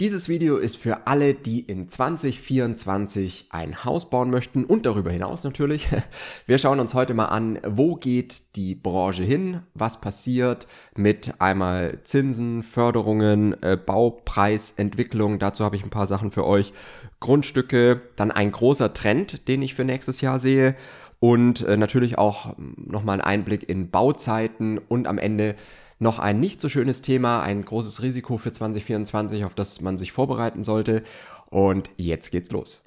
Dieses Video ist für alle, die in 2024 ein Haus bauen möchten und darüber hinaus natürlich. Wir schauen uns heute mal an, wo geht die Branche hin, was passiert mit einmal Zinsen, Förderungen, äh, Baupreisentwicklung, dazu habe ich ein paar Sachen für euch, Grundstücke, dann ein großer Trend, den ich für nächstes Jahr sehe und äh, natürlich auch hm, nochmal ein Einblick in Bauzeiten und am Ende noch ein nicht so schönes Thema, ein großes Risiko für 2024, auf das man sich vorbereiten sollte. Und jetzt geht's los.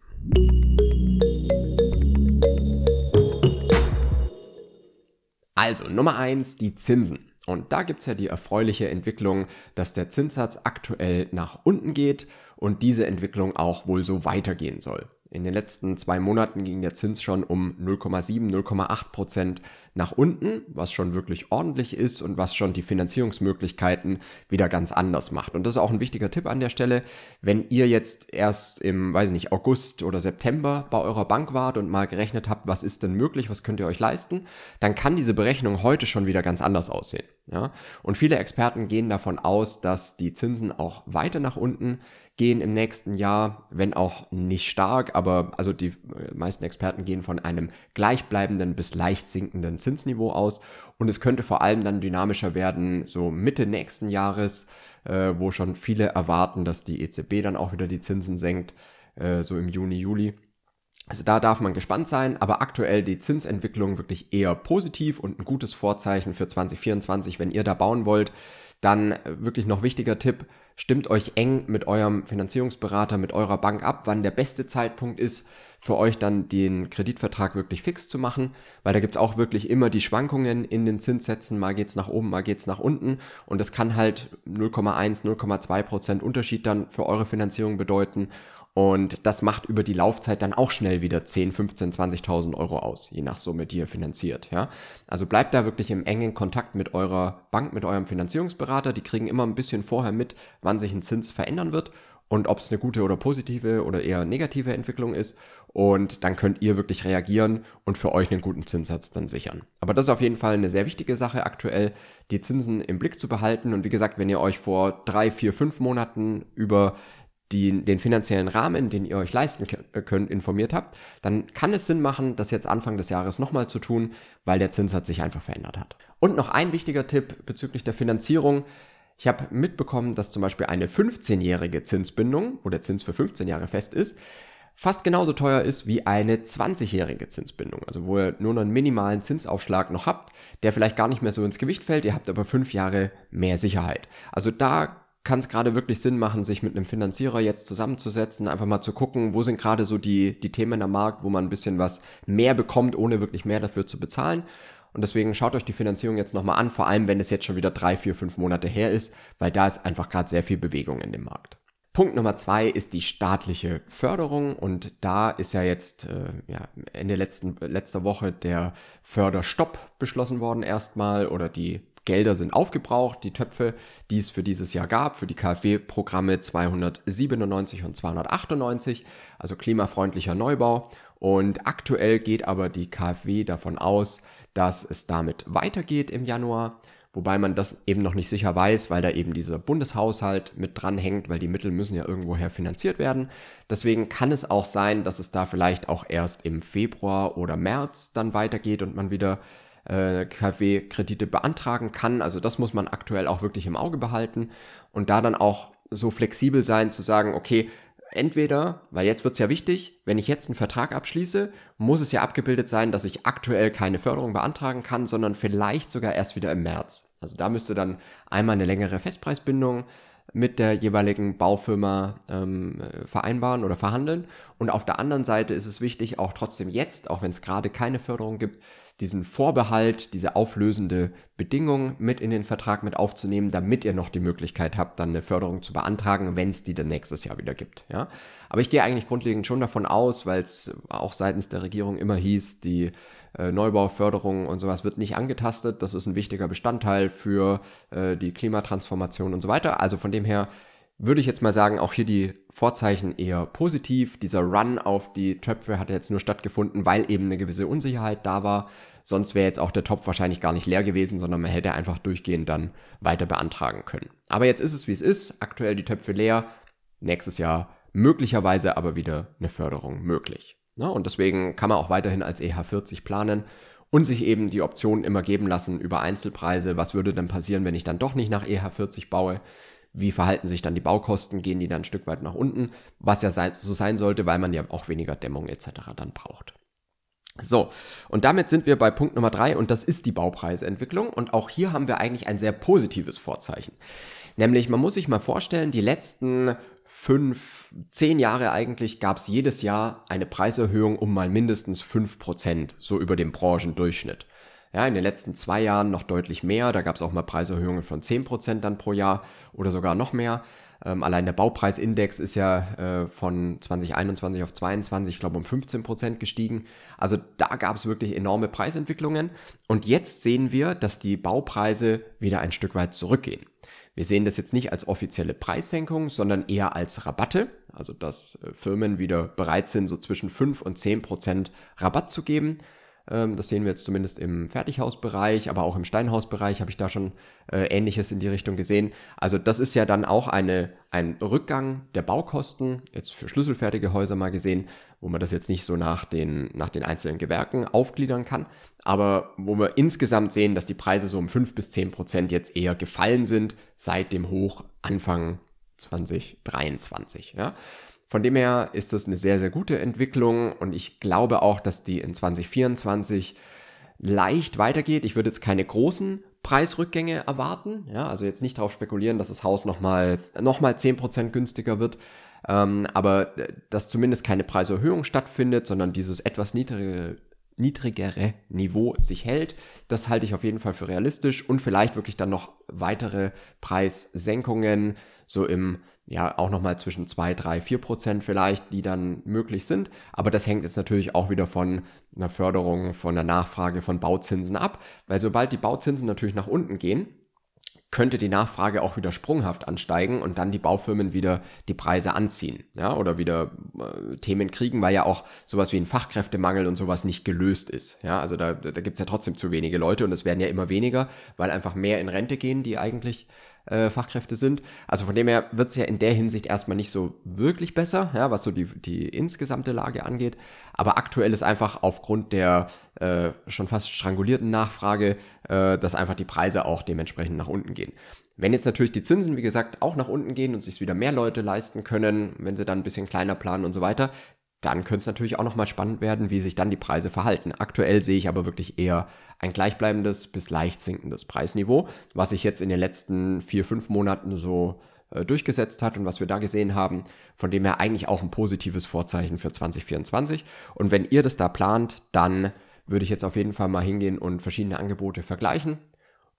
Also Nummer eins die Zinsen. Und da gibt's ja die erfreuliche Entwicklung, dass der Zinssatz aktuell nach unten geht und diese Entwicklung auch wohl so weitergehen soll. In den letzten zwei Monaten ging der Zins schon um 0,7, 0,8 Prozent nach unten, was schon wirklich ordentlich ist und was schon die Finanzierungsmöglichkeiten wieder ganz anders macht. Und das ist auch ein wichtiger Tipp an der Stelle. Wenn ihr jetzt erst im, weiß nicht, August oder September bei eurer Bank wart und mal gerechnet habt, was ist denn möglich, was könnt ihr euch leisten, dann kann diese Berechnung heute schon wieder ganz anders aussehen. Ja? Und viele Experten gehen davon aus, dass die Zinsen auch weiter nach unten gehen im nächsten Jahr, wenn auch nicht stark, aber also die äh, meisten Experten gehen von einem gleichbleibenden bis leicht sinkenden Zinsniveau aus und es könnte vor allem dann dynamischer werden, so Mitte nächsten Jahres, äh, wo schon viele erwarten, dass die EZB dann auch wieder die Zinsen senkt, äh, so im Juni, Juli. Also da darf man gespannt sein, aber aktuell die Zinsentwicklung wirklich eher positiv und ein gutes Vorzeichen für 2024, wenn ihr da bauen wollt. Dann äh, wirklich noch wichtiger Tipp, stimmt euch eng mit eurem Finanzierungsberater, mit eurer Bank ab, wann der beste Zeitpunkt ist, für euch dann den Kreditvertrag wirklich fix zu machen, weil da gibt es auch wirklich immer die Schwankungen in den Zinssätzen, mal geht es nach oben, mal geht es nach unten und das kann halt 0,1, 0,2 Prozent Unterschied dann für eure Finanzierung bedeuten und das macht über die Laufzeit dann auch schnell wieder 10, 15, 20.000 Euro aus, je nach Summe, die ihr finanziert. Ja? Also bleibt da wirklich im engen Kontakt mit eurer Bank, mit eurem Finanzierungsberater. Die kriegen immer ein bisschen vorher mit, wann sich ein Zins verändern wird und ob es eine gute oder positive oder eher negative Entwicklung ist. Und dann könnt ihr wirklich reagieren und für euch einen guten Zinssatz dann sichern. Aber das ist auf jeden Fall eine sehr wichtige Sache aktuell, die Zinsen im Blick zu behalten. Und wie gesagt, wenn ihr euch vor drei, vier, fünf Monaten über die, den finanziellen Rahmen, den ihr euch leisten äh, könnt, informiert habt, dann kann es Sinn machen, das jetzt Anfang des Jahres nochmal zu tun, weil der Zinssatz sich einfach verändert hat. Und noch ein wichtiger Tipp bezüglich der Finanzierung. Ich habe mitbekommen, dass zum Beispiel eine 15-jährige Zinsbindung, wo der Zins für 15 Jahre fest ist, fast genauso teuer ist wie eine 20-jährige Zinsbindung. Also wo ihr nur noch einen minimalen Zinsaufschlag noch habt, der vielleicht gar nicht mehr so ins Gewicht fällt, ihr habt aber fünf Jahre mehr Sicherheit. Also da kann es gerade wirklich Sinn machen, sich mit einem Finanzierer jetzt zusammenzusetzen, einfach mal zu gucken, wo sind gerade so die, die Themen am Markt, wo man ein bisschen was mehr bekommt, ohne wirklich mehr dafür zu bezahlen. Und deswegen schaut euch die Finanzierung jetzt nochmal an, vor allem wenn es jetzt schon wieder drei, vier, fünf Monate her ist, weil da ist einfach gerade sehr viel Bewegung in dem Markt. Punkt Nummer zwei ist die staatliche Förderung und da ist ja jetzt äh, ja, Ende letzten, letzter Woche der Förderstopp beschlossen worden erstmal oder die Gelder sind aufgebraucht, die Töpfe, die es für dieses Jahr gab, für die KfW-Programme 297 und 298, also klimafreundlicher Neubau. Und aktuell geht aber die KfW davon aus, dass es damit weitergeht im Januar, wobei man das eben noch nicht sicher weiß, weil da eben dieser Bundeshaushalt mit dranhängt, weil die Mittel müssen ja irgendwoher finanziert werden. Deswegen kann es auch sein, dass es da vielleicht auch erst im Februar oder März dann weitergeht und man wieder äh, KfW-Kredite beantragen kann. Also das muss man aktuell auch wirklich im Auge behalten und da dann auch so flexibel sein zu sagen, okay, entweder, weil jetzt wird es ja wichtig, wenn ich jetzt einen Vertrag abschließe, muss es ja abgebildet sein, dass ich aktuell keine Förderung beantragen kann, sondern vielleicht sogar erst wieder im März. Also da müsste dann einmal eine längere Festpreisbindung mit der jeweiligen Baufirma ähm, äh, vereinbaren oder verhandeln. Und auf der anderen Seite ist es wichtig, auch trotzdem jetzt, auch wenn es gerade keine Förderung gibt, diesen Vorbehalt, diese auflösende Bedingung mit in den Vertrag mit aufzunehmen, damit ihr noch die Möglichkeit habt, dann eine Förderung zu beantragen, wenn es die dann nächstes Jahr wieder gibt. Ja? Aber ich gehe eigentlich grundlegend schon davon aus, weil es auch seitens der Regierung immer hieß, die äh, Neubauförderung und sowas wird nicht angetastet. Das ist ein wichtiger Bestandteil für äh, die Klimatransformation und so weiter. Also von dem her würde ich jetzt mal sagen, auch hier die Vorzeichen eher positiv. Dieser Run auf die Töpfe hat jetzt nur stattgefunden, weil eben eine gewisse Unsicherheit da war. Sonst wäre jetzt auch der Topf wahrscheinlich gar nicht leer gewesen, sondern man hätte einfach durchgehend dann weiter beantragen können. Aber jetzt ist es, wie es ist. Aktuell die Töpfe leer. Nächstes Jahr möglicherweise aber wieder eine Förderung möglich. Na, und deswegen kann man auch weiterhin als EH40 planen und sich eben die Optionen immer geben lassen über Einzelpreise. Was würde denn passieren, wenn ich dann doch nicht nach EH40 baue? wie verhalten sich dann die Baukosten, gehen die dann ein Stück weit nach unten, was ja so sein sollte, weil man ja auch weniger Dämmung etc. dann braucht. So, und damit sind wir bei Punkt Nummer drei und das ist die Baupreisentwicklung und auch hier haben wir eigentlich ein sehr positives Vorzeichen. Nämlich, man muss sich mal vorstellen, die letzten fünf, zehn Jahre eigentlich gab es jedes Jahr eine Preiserhöhung um mal mindestens fünf Prozent, so über dem Branchendurchschnitt. Ja, in den letzten zwei Jahren noch deutlich mehr. Da gab es auch mal Preiserhöhungen von 10% dann pro Jahr oder sogar noch mehr. Ähm, allein der Baupreisindex ist ja äh, von 2021 auf 22, ich glaube, um 15% gestiegen. Also da gab es wirklich enorme Preisentwicklungen. Und jetzt sehen wir, dass die Baupreise wieder ein Stück weit zurückgehen. Wir sehen das jetzt nicht als offizielle Preissenkung, sondern eher als Rabatte. Also dass äh, Firmen wieder bereit sind, so zwischen 5 und 10 Prozent Rabatt zu geben. Ähm, das sehen wir jetzt zumindest im Fertighausbereich, aber auch im Steinhausbereich habe ich da schon äh, Ähnliches in die Richtung gesehen. Also das ist ja dann auch eine, ein Rückgang der Baukosten, jetzt für schlüsselfertige Häuser mal gesehen, wo man das jetzt nicht so nach den, nach den einzelnen Gewerken aufgliedern kann, aber wo wir insgesamt sehen, dass die Preise so um 5 bis 10 Prozent jetzt eher gefallen sind seit dem Hoch Anfang 2023. Ja? Von dem her ist das eine sehr, sehr gute Entwicklung und ich glaube auch, dass die in 2024 leicht weitergeht. Ich würde jetzt keine großen Preisrückgänge erwarten. Ja, also jetzt nicht darauf spekulieren, dass das Haus nochmal noch mal 10% günstiger wird. Ähm, aber äh, dass zumindest keine Preiserhöhung stattfindet, sondern dieses etwas niedrigere, niedrigere Niveau sich hält, das halte ich auf jeden Fall für realistisch und vielleicht wirklich dann noch weitere Preissenkungen so im ja auch nochmal zwischen 2, 3, 4 Prozent vielleicht, die dann möglich sind. Aber das hängt jetzt natürlich auch wieder von einer Förderung, von der Nachfrage von Bauzinsen ab, weil sobald die Bauzinsen natürlich nach unten gehen, könnte die Nachfrage auch wieder sprunghaft ansteigen und dann die Baufirmen wieder die Preise anziehen ja, oder wieder äh, Themen kriegen, weil ja auch sowas wie ein Fachkräftemangel und sowas nicht gelöst ist. Ja, also da, da gibt es ja trotzdem zu wenige Leute und es werden ja immer weniger, weil einfach mehr in Rente gehen, die eigentlich äh, Fachkräfte sind. Also von dem her wird es ja in der Hinsicht erstmal nicht so wirklich besser, ja, was so die, die insgesamte Lage angeht. Aber aktuell ist einfach aufgrund der äh, schon fast strangulierten Nachfrage, äh, dass einfach die Preise auch dementsprechend nach unten gehen. Wenn jetzt natürlich die Zinsen, wie gesagt, auch nach unten gehen und sich wieder mehr Leute leisten können, wenn sie dann ein bisschen kleiner planen und so weiter, dann könnte es natürlich auch nochmal spannend werden, wie sich dann die Preise verhalten. Aktuell sehe ich aber wirklich eher ein gleichbleibendes bis leicht sinkendes Preisniveau, was sich jetzt in den letzten vier, fünf Monaten so äh, durchgesetzt hat und was wir da gesehen haben, von dem her eigentlich auch ein positives Vorzeichen für 2024. Und wenn ihr das da plant, dann würde ich jetzt auf jeden Fall mal hingehen und verschiedene Angebote vergleichen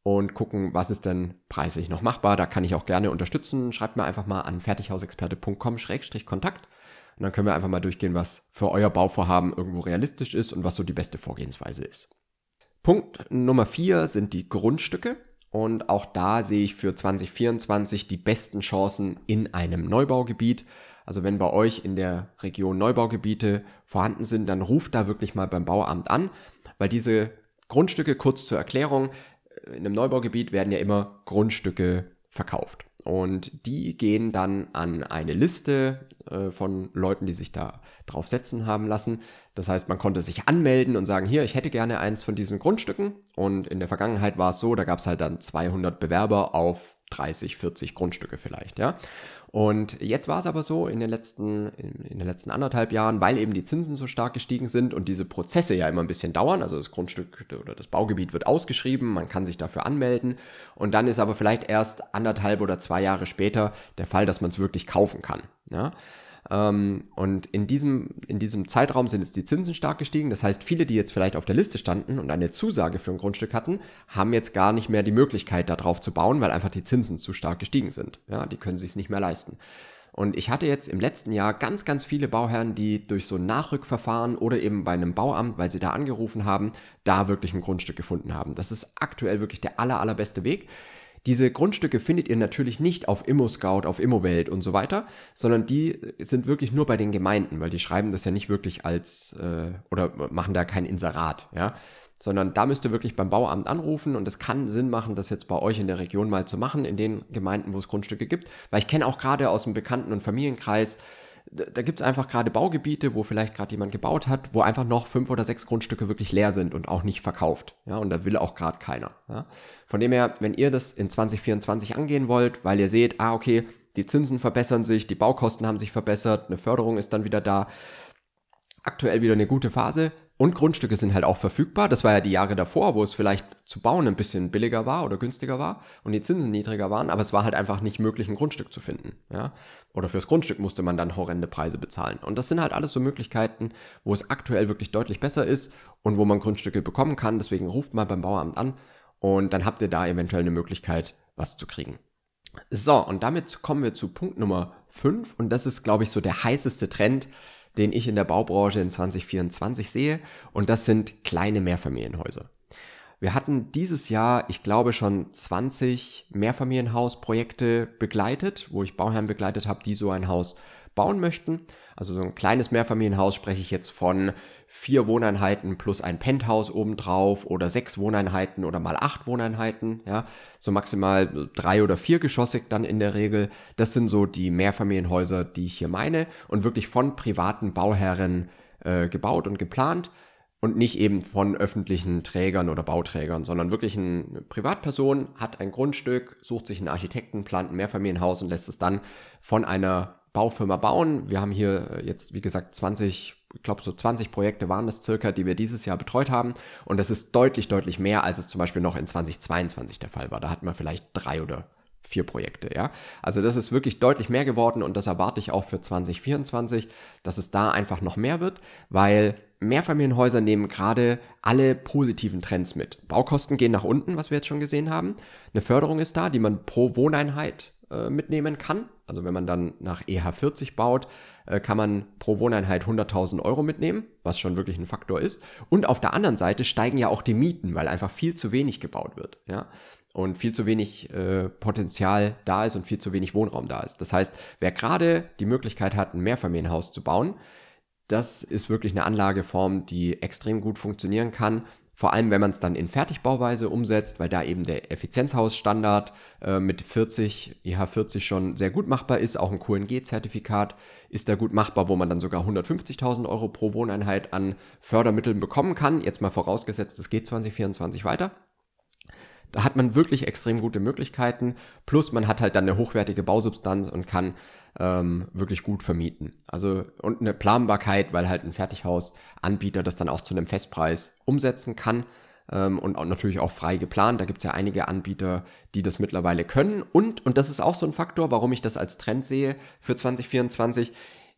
und gucken, was ist denn preislich noch machbar. Da kann ich auch gerne unterstützen. Schreibt mir einfach mal an fertighausexperte.com-kontakt und dann können wir einfach mal durchgehen, was für euer Bauvorhaben irgendwo realistisch ist und was so die beste Vorgehensweise ist. Punkt Nummer vier sind die Grundstücke. Und auch da sehe ich für 2024 die besten Chancen in einem Neubaugebiet. Also wenn bei euch in der Region Neubaugebiete vorhanden sind, dann ruft da wirklich mal beim Bauamt an, weil diese Grundstücke, kurz zur Erklärung, in einem Neubaugebiet werden ja immer Grundstücke verkauft. Und die gehen dann an eine Liste äh, von Leuten, die sich da drauf setzen haben lassen. Das heißt, man konnte sich anmelden und sagen, hier, ich hätte gerne eins von diesen Grundstücken. Und in der Vergangenheit war es so, da gab es halt dann 200 Bewerber auf 30, 40 Grundstücke vielleicht, ja. Und jetzt war es aber so in den letzten, in, in, den letzten anderthalb Jahren, weil eben die Zinsen so stark gestiegen sind und diese Prozesse ja immer ein bisschen dauern. Also das Grundstück oder das Baugebiet wird ausgeschrieben, man kann sich dafür anmelden und dann ist aber vielleicht erst anderthalb oder zwei Jahre später der Fall, dass man es wirklich kaufen kann. Ja? Ähm, und in diesem, in diesem Zeitraum sind jetzt die Zinsen stark gestiegen. Das heißt, viele, die jetzt vielleicht auf der Liste standen und eine Zusage für ein Grundstück hatten, haben jetzt gar nicht mehr die Möglichkeit, darauf zu bauen, weil einfach die Zinsen zu stark gestiegen sind. Ja, die können sich es nicht mehr leisten. Und ich hatte jetzt im letzten Jahr ganz, ganz viele Bauherren, die durch so ein Nachrückverfahren oder eben bei einem Bauamt, weil sie da angerufen haben, da wirklich ein Grundstück gefunden haben. Das ist aktuell wirklich der aller, allerbeste Weg. Diese Grundstücke findet ihr natürlich nicht auf ImmoScout, auf Immowelt und so weiter, sondern die sind wirklich nur bei den Gemeinden, weil die schreiben das ja nicht wirklich als äh, oder machen da kein Inserat, ja. Sondern da müsst ihr wirklich beim Bauamt anrufen und es kann Sinn machen, das jetzt bei euch in der Region mal zu machen, in den Gemeinden, wo es Grundstücke gibt. Weil ich kenne auch gerade aus dem Bekannten- und Familienkreis da gibt es einfach gerade Baugebiete, wo vielleicht gerade jemand gebaut hat, wo einfach noch fünf oder sechs Grundstücke wirklich leer sind und auch nicht verkauft. Ja, und da will auch gerade keiner. Ja. Von dem her, wenn ihr das in 2024 angehen wollt, weil ihr seht, ah, okay, die Zinsen verbessern sich, die Baukosten haben sich verbessert, eine Förderung ist dann wieder da, aktuell wieder eine gute Phase, und Grundstücke sind halt auch verfügbar. Das war ja die Jahre davor, wo es vielleicht zu bauen ein bisschen billiger war oder günstiger war und die Zinsen niedriger waren, aber es war halt einfach nicht möglich, ein Grundstück zu finden. Ja? Oder fürs Grundstück musste man dann horrende Preise bezahlen. Und das sind halt alles so Möglichkeiten, wo es aktuell wirklich deutlich besser ist und wo man Grundstücke bekommen kann. Deswegen ruft mal beim Bauamt an und dann habt ihr da eventuell eine Möglichkeit, was zu kriegen. So, und damit kommen wir zu Punkt Nummer 5 und das ist, glaube ich, so der heißeste Trend, den ich in der Baubranche in 2024 sehe. Und das sind kleine Mehrfamilienhäuser. Wir hatten dieses Jahr, ich glaube, schon 20 Mehrfamilienhausprojekte begleitet, wo ich Bauherren begleitet habe, die so ein Haus bauen möchten. Also so ein kleines Mehrfamilienhaus spreche ich jetzt von vier Wohneinheiten plus ein Penthouse obendrauf oder sechs Wohneinheiten oder mal acht Wohneinheiten, ja, so maximal drei oder vier geschossig dann in der Regel. Das sind so die Mehrfamilienhäuser, die ich hier meine und wirklich von privaten Bauherren äh, gebaut und geplant und nicht eben von öffentlichen Trägern oder Bauträgern, sondern wirklich eine Privatperson hat ein Grundstück, sucht sich einen Architekten, plant ein Mehrfamilienhaus und lässt es dann von einer Baufirma bauen. Wir haben hier äh, jetzt, wie gesagt, 20 ich glaube, so 20 Projekte waren das circa, die wir dieses Jahr betreut haben. Und das ist deutlich, deutlich mehr, als es zum Beispiel noch in 2022 der Fall war. Da hatten wir vielleicht drei oder vier Projekte, ja. Also das ist wirklich deutlich mehr geworden und das erwarte ich auch für 2024, dass es da einfach noch mehr wird, weil Mehrfamilienhäuser nehmen gerade alle positiven Trends mit. Baukosten gehen nach unten, was wir jetzt schon gesehen haben. Eine Förderung ist da, die man pro Wohneinheit äh, mitnehmen kann also wenn man dann nach EH40 baut, äh, kann man pro Wohneinheit 100.000 Euro mitnehmen, was schon wirklich ein Faktor ist. Und auf der anderen Seite steigen ja auch die Mieten, weil einfach viel zu wenig gebaut wird. Ja? Und viel zu wenig äh, Potenzial da ist und viel zu wenig Wohnraum da ist. Das heißt, wer gerade die Möglichkeit hat, ein Mehrfamilienhaus zu bauen, das ist wirklich eine Anlageform, die extrem gut funktionieren kann vor allem, wenn man es dann in Fertigbauweise umsetzt, weil da eben der Effizienzhausstandard äh, mit 40, IH40 schon sehr gut machbar ist. Auch ein QNG-Zertifikat ist da gut machbar, wo man dann sogar 150.000 Euro pro Wohneinheit an Fördermitteln bekommen kann. Jetzt mal vorausgesetzt, es geht 2024 weiter. Da hat man wirklich extrem gute Möglichkeiten. Plus man hat halt dann eine hochwertige Bausubstanz und kann ähm, wirklich gut vermieten. Also und eine Planbarkeit, weil halt ein Fertighausanbieter das dann auch zu einem Festpreis umsetzen kann ähm, und auch natürlich auch frei geplant. Da gibt es ja einige Anbieter, die das mittlerweile können. Und, und das ist auch so ein Faktor, warum ich das als Trend sehe für 2024.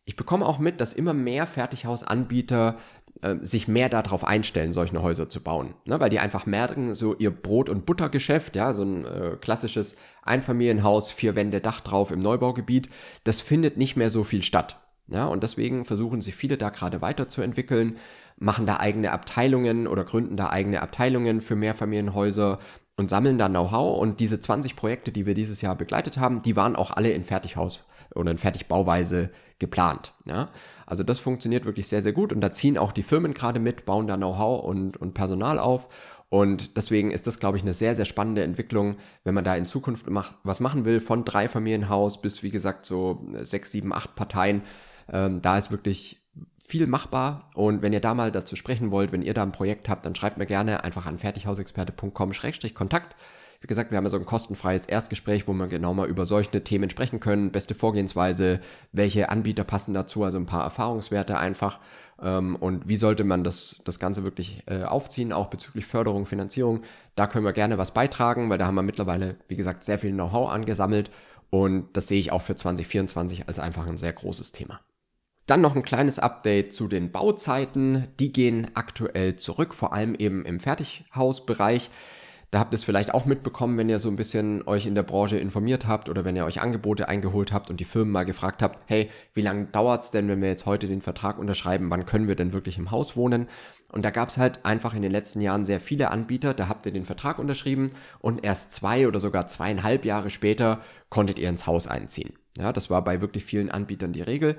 Ich bekomme auch mit, dass immer mehr Fertighausanbieter äh, sich mehr darauf einstellen, solche Häuser zu bauen. Ne? Weil die einfach merken, so ihr Brot- und Buttergeschäft, ja, so ein äh, klassisches Einfamilienhaus, vier Wände, Dach drauf im Neubaugebiet, das findet nicht mehr so viel statt. Ja? Und deswegen versuchen sich viele da gerade weiterzuentwickeln, machen da eigene Abteilungen oder gründen da eigene Abteilungen für Mehrfamilienhäuser und sammeln da Know-how. Und diese 20 Projekte, die wir dieses Jahr begleitet haben, die waren auch alle in Fertighaus oder in Fertigbauweise geplant. Ja? Also das funktioniert wirklich sehr, sehr gut und da ziehen auch die Firmen gerade mit, bauen da Know-how und, und Personal auf. Und deswegen ist das, glaube ich, eine sehr, sehr spannende Entwicklung, wenn man da in Zukunft mach, was machen will, von Dreifamilienhaus bis, wie gesagt, so äh, sechs, sieben, acht Parteien. Ähm, da ist wirklich viel machbar. Und wenn ihr da mal dazu sprechen wollt, wenn ihr da ein Projekt habt, dann schreibt mir gerne einfach an fertighausexperte.com-kontakt. Wie gesagt, wir haben ja so ein kostenfreies Erstgespräch, wo wir genau mal über solche Themen sprechen können, beste Vorgehensweise, welche Anbieter passen dazu, also ein paar Erfahrungswerte einfach ähm, und wie sollte man das, das Ganze wirklich äh, aufziehen, auch bezüglich Förderung, Finanzierung. Da können wir gerne was beitragen, weil da haben wir mittlerweile, wie gesagt, sehr viel Know-how angesammelt und das sehe ich auch für 2024 als einfach ein sehr großes Thema. Dann noch ein kleines Update zu den Bauzeiten. Die gehen aktuell zurück, vor allem eben im Fertighausbereich. Da habt ihr es vielleicht auch mitbekommen, wenn ihr so ein bisschen euch in der Branche informiert habt oder wenn ihr euch Angebote eingeholt habt und die Firmen mal gefragt habt, hey, wie lange dauert es denn, wenn wir jetzt heute den Vertrag unterschreiben, wann können wir denn wirklich im Haus wohnen? Und da gab es halt einfach in den letzten Jahren sehr viele Anbieter, da habt ihr den Vertrag unterschrieben und erst zwei oder sogar zweieinhalb Jahre später konntet ihr ins Haus einziehen. Ja, das war bei wirklich vielen Anbietern die Regel.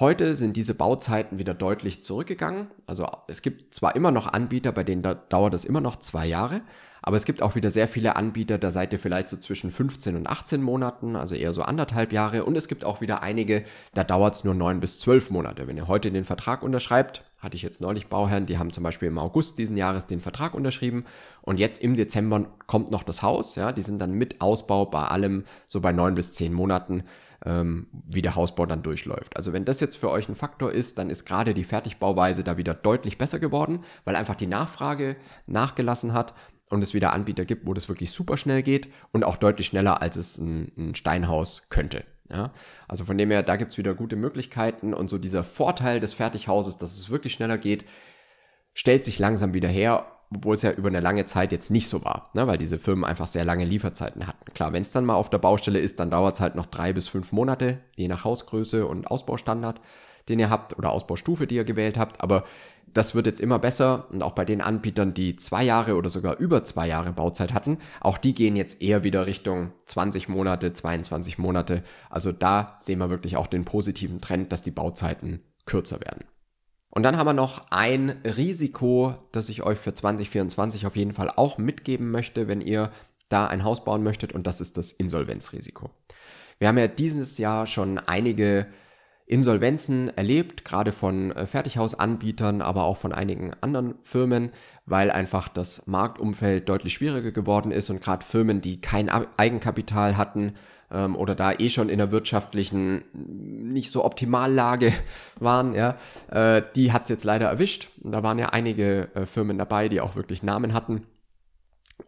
Heute sind diese Bauzeiten wieder deutlich zurückgegangen. Also es gibt zwar immer noch Anbieter, bei denen da dauert es immer noch zwei Jahre, aber es gibt auch wieder sehr viele Anbieter, da seid ihr vielleicht so zwischen 15 und 18 Monaten, also eher so anderthalb Jahre. Und es gibt auch wieder einige, da dauert es nur neun bis zwölf Monate. Wenn ihr heute den Vertrag unterschreibt, hatte ich jetzt neulich Bauherren, die haben zum Beispiel im August diesen Jahres den Vertrag unterschrieben und jetzt im Dezember kommt noch das Haus. Ja, die sind dann mit Ausbau bei allem so bei neun bis zehn Monaten ähm, wie der Hausbau dann durchläuft. Also wenn das jetzt für euch ein Faktor ist, dann ist gerade die Fertigbauweise da wieder deutlich besser geworden, weil einfach die Nachfrage nachgelassen hat und es wieder Anbieter gibt, wo das wirklich super schnell geht und auch deutlich schneller, als es ein, ein Steinhaus könnte. Ja, also von dem her, da gibt es wieder gute Möglichkeiten und so dieser Vorteil des Fertighauses, dass es wirklich schneller geht, stellt sich langsam wieder her obwohl es ja über eine lange Zeit jetzt nicht so war, ne? weil diese Firmen einfach sehr lange Lieferzeiten hatten. Klar, wenn es dann mal auf der Baustelle ist, dann dauert es halt noch drei bis fünf Monate, je nach Hausgröße und Ausbaustandard, den ihr habt oder Ausbaustufe, die ihr gewählt habt. Aber das wird jetzt immer besser und auch bei den Anbietern, die zwei Jahre oder sogar über zwei Jahre Bauzeit hatten, auch die gehen jetzt eher wieder Richtung 20 Monate, 22 Monate. Also da sehen wir wirklich auch den positiven Trend, dass die Bauzeiten kürzer werden. Und dann haben wir noch ein Risiko, das ich euch für 2024 auf jeden Fall auch mitgeben möchte, wenn ihr da ein Haus bauen möchtet, und das ist das Insolvenzrisiko. Wir haben ja dieses Jahr schon einige Insolvenzen erlebt, gerade von äh, Fertighausanbietern, aber auch von einigen anderen Firmen, weil einfach das Marktumfeld deutlich schwieriger geworden ist und gerade Firmen, die kein Eigenkapital hatten, ähm, oder da eh schon in der wirtschaftlichen mm, nicht so Optimallage waren, ja, äh, die hat es jetzt leider erwischt. Und da waren ja einige äh, Firmen dabei, die auch wirklich Namen hatten.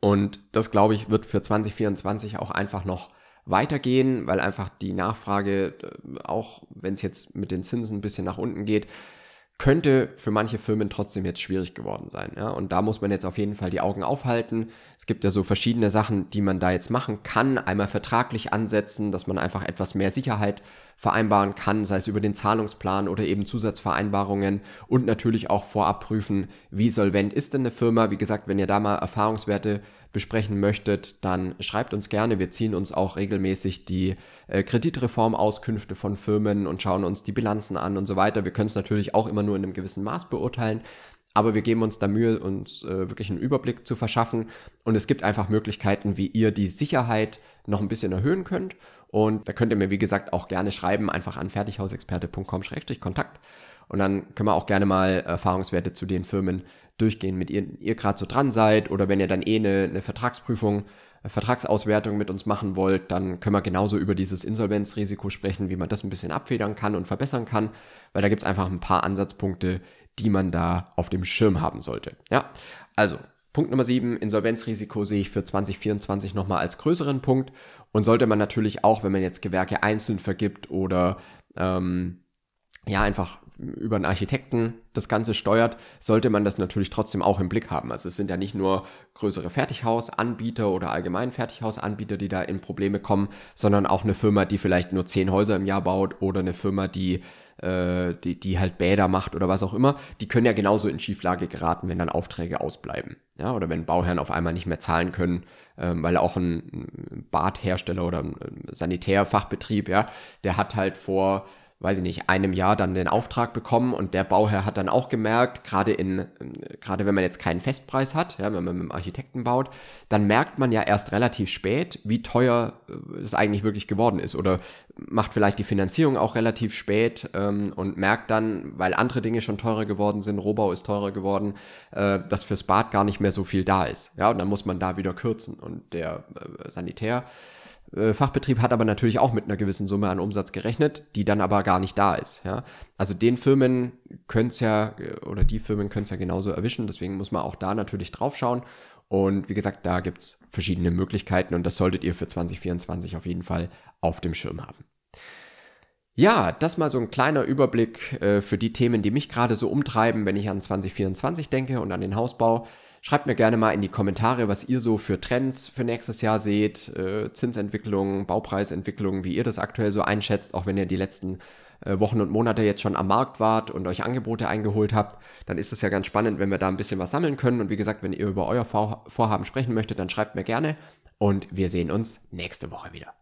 Und das, glaube ich, wird für 2024 auch einfach noch weitergehen, weil einfach die Nachfrage, äh, auch wenn es jetzt mit den Zinsen ein bisschen nach unten geht, könnte für manche Firmen trotzdem jetzt schwierig geworden sein. Ja? Und da muss man jetzt auf jeden Fall die Augen aufhalten. Es gibt ja so verschiedene Sachen, die man da jetzt machen kann. Einmal vertraglich ansetzen, dass man einfach etwas mehr Sicherheit äh, vereinbaren kann, sei es über den Zahlungsplan oder eben Zusatzvereinbarungen und natürlich auch vorab prüfen, wie solvent ist denn eine Firma. Wie gesagt, wenn ihr da mal Erfahrungswerte besprechen möchtet, dann schreibt uns gerne. Wir ziehen uns auch regelmäßig die äh, Kreditreformauskünfte von Firmen und schauen uns die Bilanzen an und so weiter. Wir können es natürlich auch immer nur in einem gewissen Maß beurteilen, aber wir geben uns da Mühe, uns äh, wirklich einen Überblick zu verschaffen. Und es gibt einfach Möglichkeiten, wie ihr die Sicherheit noch ein bisschen erhöhen könnt. Und da könnt ihr mir, wie gesagt, auch gerne schreiben, einfach an fertighausexperte.com-kontakt. Und dann können wir auch gerne mal Erfahrungswerte zu den Firmen durchgehen, mit denen ihr, gerade so dran seid. Oder wenn ihr dann eh eine, eine Vertragsprüfung, eine äh, Vertragsauswertung mit uns machen wollt, dann können wir genauso über dieses Insolvenzrisiko sprechen, wie man das ein bisschen abfedern kann und verbessern kann. Weil da gibt es einfach ein paar Ansatzpunkte, die man da auf dem Schirm haben sollte. Ja, also Punkt Nummer 7, Insolvenzrisiko sehe ich für 2024 nochmal als größeren Punkt und sollte man natürlich auch, wenn man jetzt Gewerke einzeln vergibt oder ähm, ja, einfach über einen Architekten das Ganze steuert, sollte man das natürlich trotzdem auch im Blick haben. Also es sind ja nicht nur größere Fertighausanbieter oder allgemein Fertighausanbieter, die da in Probleme kommen, sondern auch eine Firma, die vielleicht nur zehn Häuser im Jahr baut oder eine Firma, die, äh, die, die halt Bäder macht oder was auch immer. Die können ja genauso in Schieflage geraten, wenn dann Aufträge ausbleiben. Ja, oder wenn Bauherren auf einmal nicht mehr zahlen können, ähm, weil auch ein Badhersteller oder ein Sanitärfachbetrieb, ja, der hat halt vor weiß ich nicht, einem Jahr dann den Auftrag bekommen und der Bauherr hat dann auch gemerkt, gerade in, gerade wenn man jetzt keinen Festpreis hat, ja, wenn man mit dem Architekten baut, dann merkt man ja erst relativ spät, wie teuer äh, es eigentlich wirklich geworden ist oder macht vielleicht die Finanzierung auch relativ spät ähm, und merkt dann, weil andere Dinge schon teurer geworden sind, Rohbau ist teurer geworden, äh, dass fürs Bad gar nicht mehr so viel da ist. Ja, und dann muss man da wieder kürzen und der äh, Sanitär äh, Fachbetrieb hat aber natürlich auch mit einer gewissen Summe an Umsatz gerechnet, die dann aber gar nicht da ist. Ja? Also den Firmen können es ja äh, oder die Firmen können es ja genauso erwischen, deswegen muss man auch da natürlich drauf schauen. Und wie gesagt, da gibt es verschiedene Möglichkeiten und das solltet ihr für 2024 auf jeden Fall auf dem Schirm haben. Ja, das mal so ein kleiner Überblick äh, für die Themen, die mich gerade so umtreiben, wenn ich an 2024 denke und an den Hausbau. Schreibt mir gerne mal in die Kommentare, was ihr so für Trends für nächstes Jahr seht, äh, Zinsentwicklungen, Baupreisentwicklungen, wie ihr das aktuell so einschätzt, auch wenn ihr die letzten äh, Wochen und Monate jetzt schon am Markt wart und euch Angebote eingeholt habt, dann ist es ja ganz spannend, wenn wir da ein bisschen was sammeln können. Und wie gesagt, wenn ihr über euer Vorhaben sprechen möchtet, dann schreibt mir gerne und wir sehen uns nächste Woche wieder.